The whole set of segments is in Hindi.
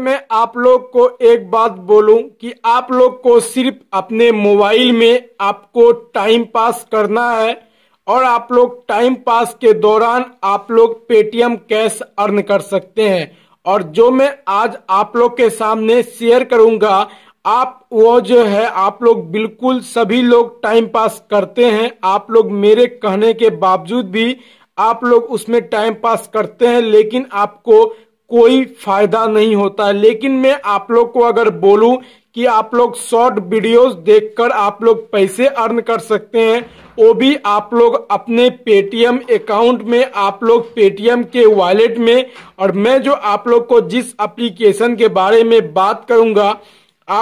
मैं आप लोग को एक बात बोलूं कि आप लोग को सिर्फ अपने मोबाइल में आपको टाइम पास करना है और आप लोग टाइम पास के दौरान आप लोग पेटीएम कैश अर्न कर सकते हैं और जो मैं आज आप लोग के सामने शेयर करूंगा आप वो जो है आप लोग बिल्कुल सभी लोग टाइम पास करते हैं आप लोग मेरे कहने के बावजूद भी आप लोग उसमें टाइम पास करते हैं लेकिन आपको कोई फायदा नहीं होता है लेकिन मैं आप लोग को अगर बोलूं कि आप लोग शॉर्ट वीडियोस देखकर आप लोग पैसे अर्न कर सकते हैं वो भी आप लोग अपने पेटीएम अकाउंट में आप लोग पेटीएम के वॉलेट में और मैं जो आप लोग को जिस एप्लीकेशन के बारे में बात करूंगा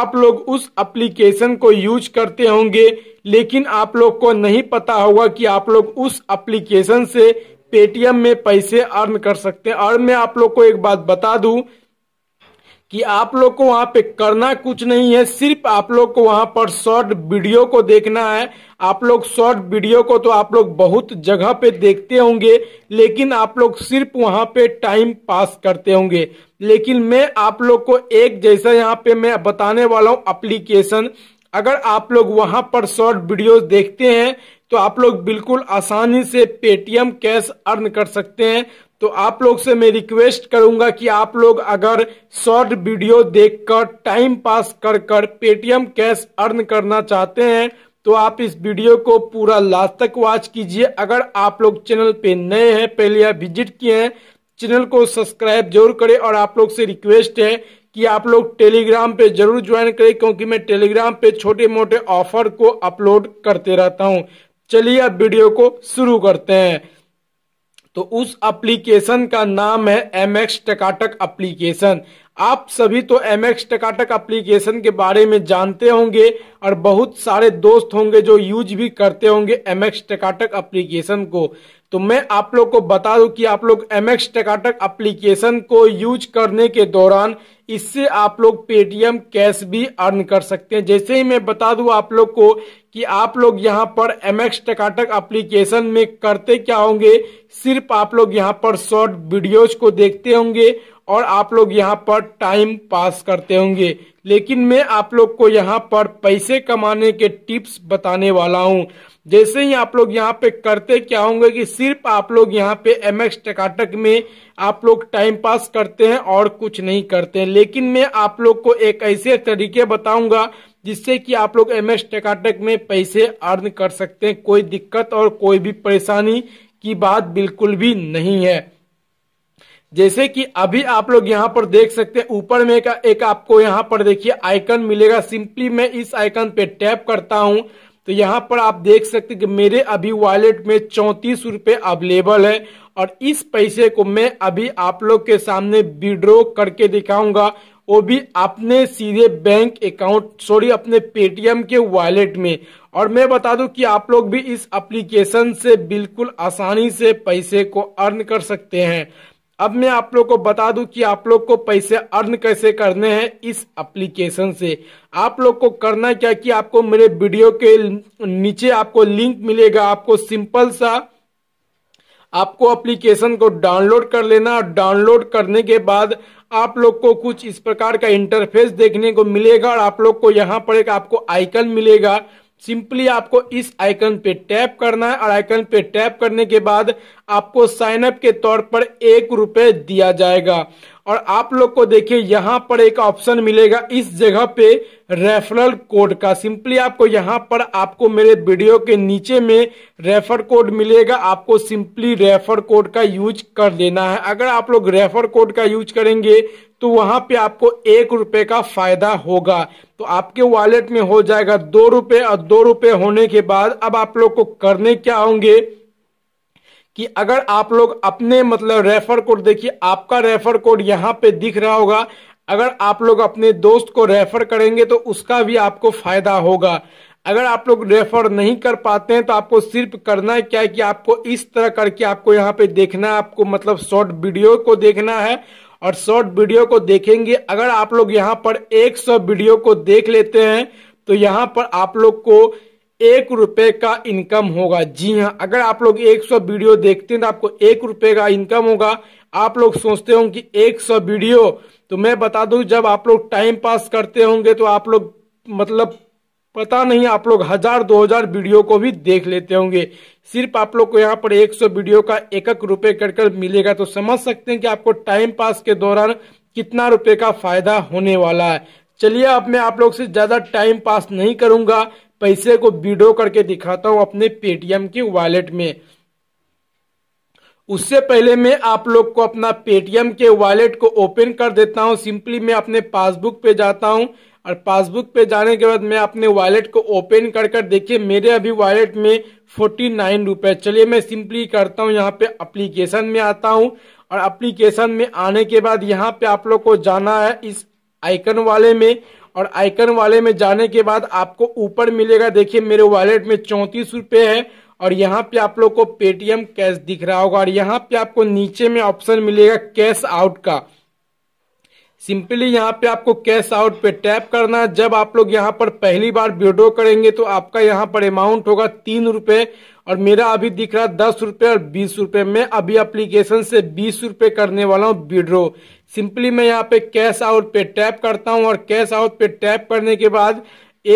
आप लोग उस एप्लीकेशन को यूज करते होंगे लेकिन आप लोग को नहीं पता होगा कि आप लोग उस एप्लीकेशन से पेटीएम में पैसे अर्न कर सकते हैं और मैं आप लोग को एक बात बता दू कि आप लोग को वहां पे करना कुछ नहीं है सिर्फ आप लोग को वहां पर शॉर्ट वीडियो को देखना है आप लोग शॉर्ट वीडियो को तो आप लोग बहुत जगह पे देखते होंगे लेकिन आप लोग सिर्फ वहां पे टाइम पास करते होंगे लेकिन मैं आप लोग को एक जैसा यहाँ पे मैं बताने वाला हूँ एप्लीकेशन अगर आप लोग वहां पर शॉर्ट वीडियोस देखते हैं तो आप लोग बिल्कुल आसानी से पेटीएम कैश अर्न कर सकते हैं तो आप लोग से मैं रिक्वेस्ट करूंगा कि आप लोग अगर शॉर्ट वीडियो देखकर टाइम पास कर कर पेटीएम कैश अर्न करना चाहते हैं तो आप इस वीडियो को पूरा लास्ट तक वॉच कीजिए अगर आप लोग चैनल पे नए हैं पहले या विजिट किए हैं चैनल को सब्सक्राइब जरूर करें और आप लोग से रिक्वेस्ट है कि आप लोग टेलीग्राम पे जरूर ज्वाइन करें क्योंकि मैं टेलीग्राम पे छोटे मोटे ऑफर को अपलोड करते रहता हूं चलिए अब वीडियो को शुरू करते हैं तो उस एप्लीकेशन का नाम है एम एक्स टकाटक एप्लीकेशन आप सभी तो एम एक्स टकाटक एप्लीकेशन के बारे में जानते होंगे और बहुत सारे दोस्त होंगे जो यूज भी करते होंगे एम एक्स टकाटक एप्लीकेशन को तो मैं आप लोग को बता दूं कि आप लोग एम एक्स टकाटक अप्लीकेशन को यूज करने के दौरान इससे आप लोग पेटीएम कैश भी अर्न कर सकते हैं जैसे ही मैं बता दूं आप लोग को कि आप लोग यहां पर एम एक्स टकाटक अप्लीकेशन में करते क्या होंगे सिर्फ आप लोग यहां पर शॉर्ट वीडियोज को देखते होंगे और आप लोग यहाँ पर टाइम पास करते होंगे लेकिन मैं आप लोग को यहाँ पर पैसे कमाने के टिप्स बताने वाला हूँ जैसे ही आप लोग यहाँ पे करते क्या होंगे कि सिर्फ आप लोग यहाँ पे एम एक्स टकाटक में आप लोग टाइम पास करते हैं और कुछ नहीं करते हैं लेकिन मैं आप लोग को एक ऐसे तरीके बताऊंगा जिससे कि आप लोग एम एक्स टकाटक में पैसे अर्न कर सकते हैं कोई दिक्कत और कोई भी परेशानी की बात बिल्कुल भी नहीं है जैसे कि अभी आप लोग यहाँ पर देख सकते हैं ऊपर में का एक आपको यहाँ पर देखिए आइकन मिलेगा सिंपली मैं इस आइकन पे टैप करता हूँ तो यहाँ पर आप देख सकते हैं कि मेरे अभी वॉलेट में चौंतीस रूपए अवेलेबल है और इस पैसे को मैं अभी आप लोग के सामने विड्रॉ करके दिखाऊंगा वो भी अपने सीधे बैंक अकाउंट सॉरी अपने पेटीएम के वॉलेट में और मैं बता दूं कि आप लोग भी इस एप्लीकेशन से बिल्कुल आसानी से पैसे को अर्न कर सकते हैं अब मैं आप लोग को बता दूं कि आप लोग को पैसे अर्न कैसे करने हैं इस एप्लीकेशन से आप लोग को करना क्या कि आपको मेरे वीडियो के नीचे आपको लिंक मिलेगा आपको सिंपल सा आपको एप्लीकेशन को डाउनलोड कर लेना और डाउनलोड करने के बाद आप लोग को कुछ इस प्रकार का इंटरफेस देखने को मिलेगा और आप लोग को यहाँ पर एक आपको आइकन मिलेगा सिंपली आपको इस आइकन पे टैप करना है और आइकन पे टैप करने के बाद आपको साइन अप के तौर पर एक रुपए दिया जाएगा और आप लोग को देखिए यहाँ पर एक ऑप्शन मिलेगा इस जगह पे रेफरल कोड का सिंपली आपको यहाँ पर आपको मेरे वीडियो के नीचे में रेफर कोड मिलेगा आपको सिंपली रेफर कोड का यूज कर देना है अगर आप लोग रेफर कोड का यूज करेंगे तो वहां पे आपको एक रुपए का फायदा होगा तो आपके वॉलेट में हो जाएगा दो रुपए और दो रुपए होने के बाद अब आप लोग को करने क्या होंगे कि अगर आप लोग अपने मतलब रेफर कोड देखिए आपका रेफर कोड यहाँ पे दिख रहा होगा अगर आप लोग अपने दोस्त को रेफर करेंगे तो उसका भी आपको फायदा होगा अगर आप लोग रेफर नहीं कर पाते हैं तो आपको सिर्फ करना है क्या है कि आपको इस तरह करके आपको यहाँ पे देखना है आपको मतलब शॉर्ट वीडियो को देखना है और शॉर्ट वीडियो को देखेंगे अगर आप लोग यहाँ पर 100 वीडियो को देख लेते हैं तो यहाँ पर आप लोग को एक रुपए का इनकम होगा जी हाँ अगर आप लोग 100 वीडियो देखते हैं तो आपको एक रुपए का इनकम होगा आप लोग सोचते होंगे कि 100 वीडियो तो मैं बता दू जब आप लोग टाइम पास करते होंगे तो आप लोग मतलब पता नहीं आप लोग हजार दो हजार वीडियो को भी देख लेते होंगे सिर्फ आप लोग को यहाँ पर 100 वीडियो का एक एक रुपए कर कर मिलेगा तो समझ सकते हैं कि आपको टाइम पास के दौरान कितना रुपए का फायदा होने वाला है चलिए अब मैं आप लोग से ज्यादा टाइम पास नहीं करूंगा पैसे को वीडियो करके दिखाता हूँ अपने पेटीएम की वॉलेट में उससे पहले मैं आप लोग को अपना पेटीएम के वॉलेट को ओपन कर देता हूँ सिंपली मैं अपने पासबुक पे जाता हूँ और पासबुक पे जाने के बाद मैं अपने वॉलेट को ओपन कर कर देखिए मेरे अभी वॉलेट में फोर्टी नाइन रुपये चलिए मैं सिंपली करता हूँ यहाँ पे अप्लीकेशन में आता हूँ और अप्लीकेशन में आने के बाद यहाँ पे आप लोग को जाना है इस आइकन वाले में और आइकन वाले में जाने के बाद आपको ऊपर मिलेगा देखिए मेरे वॉलेट में चौंतीस रुपये है और यहाँ पे आप लोग को पेटीएम कैश दिख रहा होगा और यहाँ पे आपको नीचे में ऑप्शन मिलेगा कैश आउट का सिंपली यहाँ पे आपको कैश आउट पे टैप करना है जब आप लोग यहाँ पर पहली बार विड्रो करेंगे तो आपका यहाँ पर अमाउंट होगा तीन रुपए और मेरा अभी दिख रहा है दस रुपये और बीस रुपये मैं अभी एप्लीकेशन से बीस रुपये करने वाला हूँ विड्रो सिंपली मैं यहाँ पे कैश आउट पे टैप करता हूँ और कैश आउट पे टैप करने के बाद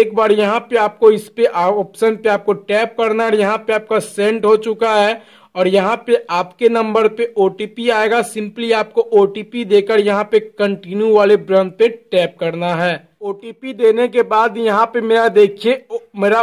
एक बार यहाँ पे आपको इस पे ऑप्शन पे आपको टैप करना है यहाँ पे आपका सेंड हो चुका है और यहाँ पे आपके नंबर पे ओटीपी आएगा सिंपली आपको ओ देकर यहाँ पे कंटिन्यू वाले ब्रन पे टैप करना है ओ देने के बाद यहाँ पे मेरा देखिए मेरा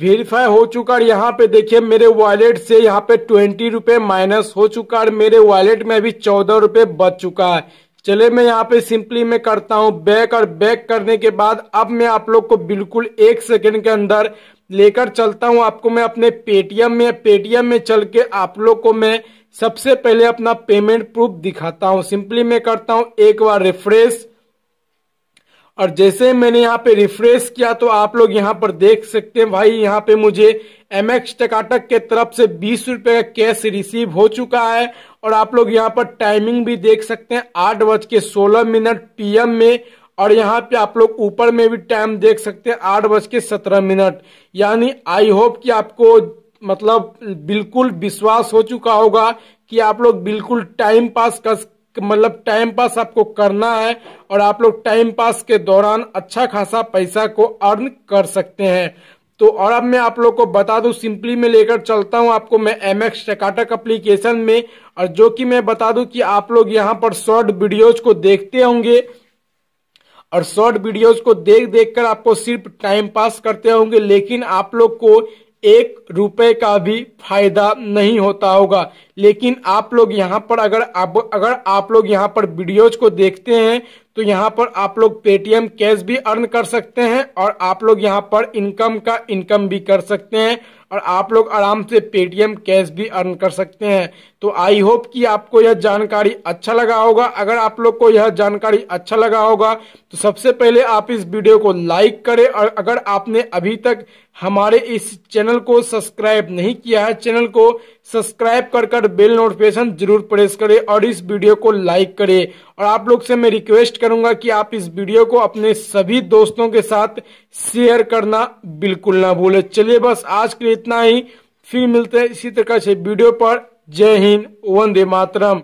वेरीफाई हो चुका है यहाँ पे देखिए मेरे वॉलेट से यहाँ पे ट्वेंटी रुपये माइनस हो चुका है मेरे वॉलेट में अभी चौदह रुपये बच चुका है चले मैं यहाँ पे सिंपली मैं करता हूँ बैक और बैक करने के बाद अब मैं आप लोग को बिल्कुल एक सेकेंड के अंदर लेकर चलता हूँ आपको मैं अपने पेटीएम में पेटीएम में चल के आप लोग को मैं सबसे पहले अपना पेमेंट प्रूफ दिखाता हूँ सिंपली मैं करता हूँ एक बार रिफ्रेश और जैसे मैंने यहाँ पे रिफ्रेश किया तो आप लोग यहाँ पर देख सकते हैं भाई यहाँ पे मुझे एम एक्स टकाटक के तरफ से बीस रुपये का कैश रिसीव हो चुका है और आप लोग यहाँ पर टाइमिंग भी देख सकते हैं आठ बज के सोलह मिनट पीएम में और यहाँ पे आप लोग ऊपर में भी टाइम देख सकते हैं आठ बज के सत्रह मिनट यानी आई होप कि आपको मतलब बिल्कुल विश्वास हो चुका होगा कि आप लोग बिल्कुल टाइम पास कर मतलब टाइम पास आपको करना है और आप लोग टाइम पास के दौरान अच्छा खासा पैसा को अर्न कर सकते हैं तो और अब मैं आप लोग को बता दूं सिंपली में लेकर चलता हूं आपको मैं एम एक्स टकाटक अप्लीकेशन में और जो कि मैं बता दूं कि आप लोग यहां पर शॉर्ट वीडियोज को देखते होंगे और शॉर्ट वीडियोज को देख देख कर आपको सिर्फ टाइम पास करते होंगे लेकिन आप लोग को एक रुपए का भी फायदा नहीं होता होगा लेकिन आप लोग यहाँ पर अगर आप अगर आप लोग यहाँ पर वीडियोज को देखते हैं तो यहाँ पर आप लोग पेटीएम कैश भी अर्न कर सकते हैं और आप लोग यहाँ पर इनकम का इनकम भी कर सकते हैं और आप लोग आराम से पेटीएम कैश भी अर्न कर सकते हैं तो आई होप कि आपको यह जानकारी अच्छा लगा होगा अगर आप लोग को यह जानकारी अच्छा लगा होगा तो सबसे पहले आप इस वीडियो को लाइक करें और अगर आपने अभी तक हमारे इस चैनल को सब्सक्राइब नहीं किया है चैनल को सब्सक्राइब कर कर बेल नोटिफिकेशन जरूर प्रेस करें और इस वीडियो को लाइक करें और आप लोग से मैं रिक्वेस्ट करूंगा कि आप इस वीडियो को अपने सभी दोस्तों के साथ शेयर करना बिल्कुल ना भूले चलिए बस आज के लिए इतना ही फिर मिलते हैं इसी तरह से वीडियो पर जय हिंद वंदे मातरम